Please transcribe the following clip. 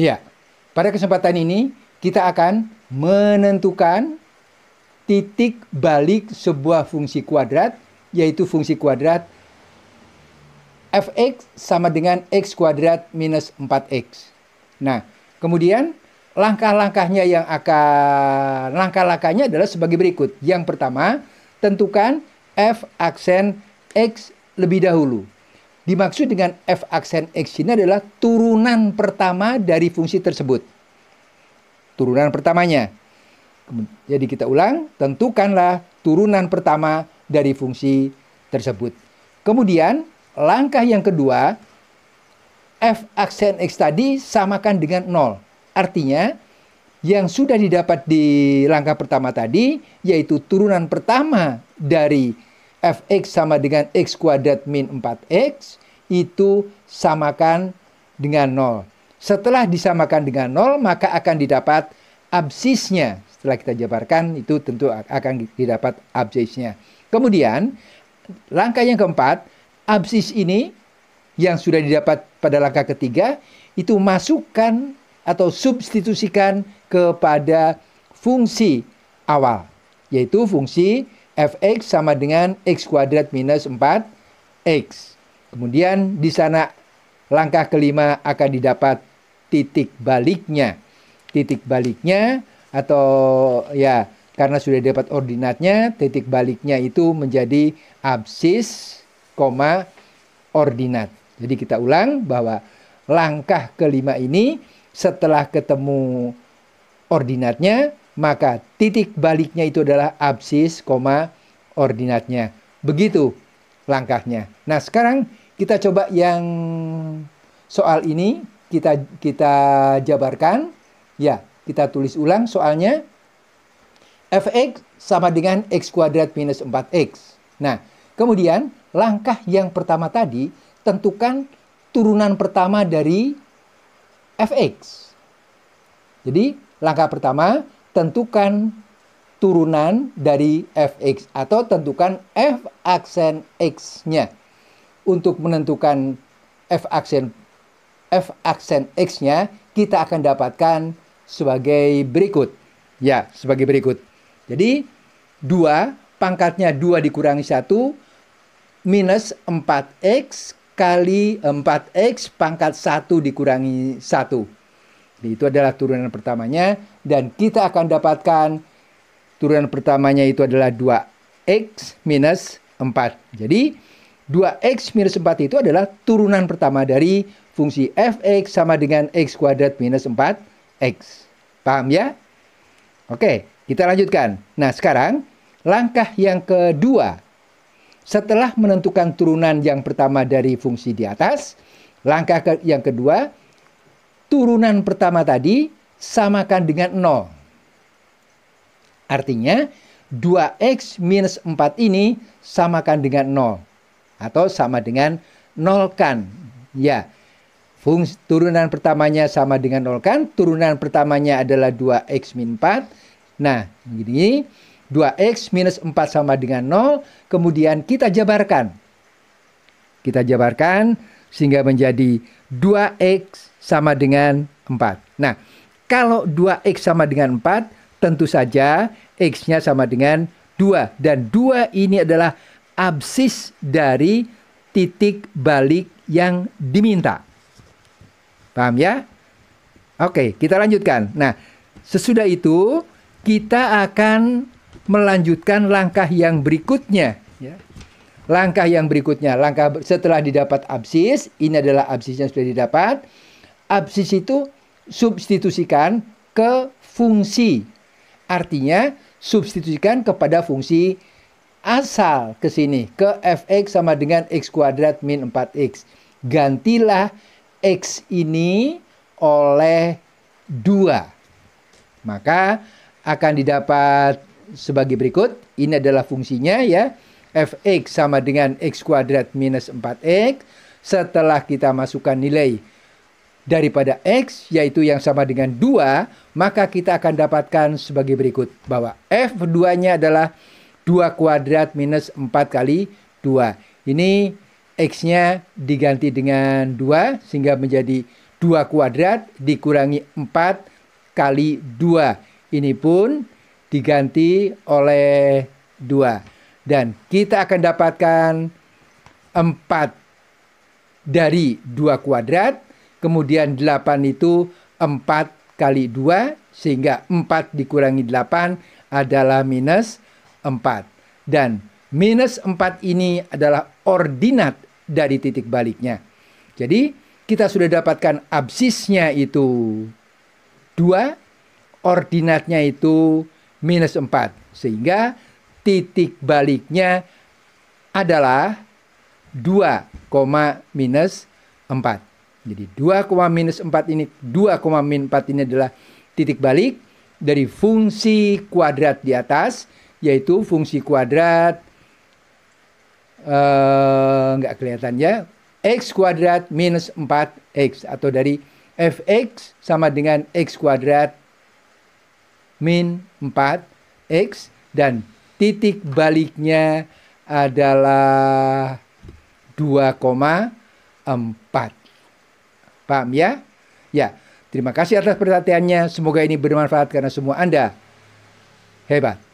Iya. Pada kesempatan ini kita akan menentukan titik balik sebuah fungsi kuadrat yaitu fungsi kuadrat fx sama dengan x kuadrat minus 4x. Nah, kemudian langkah-langkahnya yang akan langkah-langkahnya adalah sebagai berikut. Yang pertama, tentukan f aksen x lebih dahulu. Dimaksud dengan F aksen X ini adalah turunan pertama dari fungsi tersebut. Turunan pertamanya. Jadi kita ulang, tentukanlah turunan pertama dari fungsi tersebut. Kemudian langkah yang kedua, F aksen X tadi samakan dengan 0. Artinya yang sudah didapat di langkah pertama tadi yaitu turunan pertama dari fx sama dengan x kuadrat min 4x itu samakan dengan 0. Setelah disamakan dengan 0 maka akan didapat absisnya. Setelah kita jabarkan itu tentu akan didapat absisnya. Kemudian langkah yang keempat, absis ini yang sudah didapat pada langkah ketiga itu masukkan atau substitusikan kepada fungsi awal yaitu fungsi fx sama dengan x kuadrat minus 4x. Kemudian di sana langkah kelima akan didapat titik baliknya. Titik baliknya atau ya karena sudah dapat ordinatnya, titik baliknya itu menjadi absis, koma, ordinat. Jadi kita ulang bahwa langkah kelima ini setelah ketemu ordinatnya maka titik baliknya itu adalah absis, koma ordinatnya. Begitu langkahnya. Nah, sekarang kita coba yang soal ini kita kita jabarkan. Ya, kita tulis ulang soalnya. fx sama dengan x kuadrat minus 4x. Nah, kemudian langkah yang pertama tadi tentukan turunan pertama dari fx. Jadi, langkah pertama tentukan turunan dari fx atau tentukan f aksen x-nya. Untuk menentukan f aksen f aksen x-nya, kita akan dapatkan sebagai berikut. Ya, sebagai berikut. Jadi 2 pangkatnya 2 dikurangi 1 minus 4x kali 4x pangkat 1 dikurangi 1. Itu adalah turunan pertamanya dan kita akan dapatkan turunan pertamanya itu adalah 2x minus 4. Jadi 2x minus 4 itu adalah turunan pertama dari fungsi fx sama dengan x kuadrat minus 4x. Paham ya? Oke, kita lanjutkan. Nah sekarang langkah yang kedua. Setelah menentukan turunan yang pertama dari fungsi di atas, langkah yang kedua turunan pertama tadi samakan dengan 0. Artinya 2x minus 4 ini samakan dengan 0. Atau sama dengan 0 kan. Ya, fungsi turunan pertamanya sama dengan 0 kan. Turunan pertamanya adalah 2x nah, minus 4. Nah, begini. 2x minus 4 sama dengan 0. Kemudian kita jabarkan. Kita jabarkan sehingga menjadi 2x sama dengan 4. Nah, kalau 2x sama dengan 4, tentu saja x-nya sama dengan 2. Dan 2 ini adalah absis dari titik balik yang diminta. Paham ya? Oke, kita lanjutkan. Nah, sesudah itu kita akan melanjutkan langkah yang berikutnya. Ya. Langkah yang berikutnya, langkah setelah didapat absis, ini adalah absis yang sudah didapat. Absis itu substitusikan ke fungsi. Artinya substitusikan kepada fungsi asal ke sini, ke fx sama dengan x kuadrat min 4x. Gantilah x ini oleh 2. Maka akan didapat sebagai berikut. Ini adalah fungsinya ya fx sama dengan x kuadrat minus 4x. Setelah kita masukkan nilai daripada x, yaitu yang sama dengan 2, maka kita akan dapatkan sebagai berikut. Bahwa f2-nya adalah 2 kuadrat minus 4 kali 2. Ini x-nya diganti dengan 2 sehingga menjadi 2 kuadrat dikurangi 4 kali 2. Ini pun diganti oleh 2. Dan kita akan dapatkan 4 dari 2 kuadrat. Kemudian 8 itu 4 kali 2. Sehingga 4 dikurangi 8 adalah minus 4. Dan minus 4 ini adalah ordinat dari titik baliknya. Jadi kita sudah dapatkan absisnya itu 2. Ordinatnya itu minus 4. Sehingga titik baliknya adalah 2, minus 4. Jadi 2, minus 4 ini 2, minus 4 ini adalah titik balik dari fungsi kuadrat di atas yaitu fungsi kuadrat eh, nggak uh, kelihatan ya x kuadrat minus 4x atau dari fx sama dengan x kuadrat min 4x dan titik baliknya adalah 2,4. Paham ya? Ya, terima kasih atas perhatiannya. Semoga ini bermanfaat karena semua Anda hebat.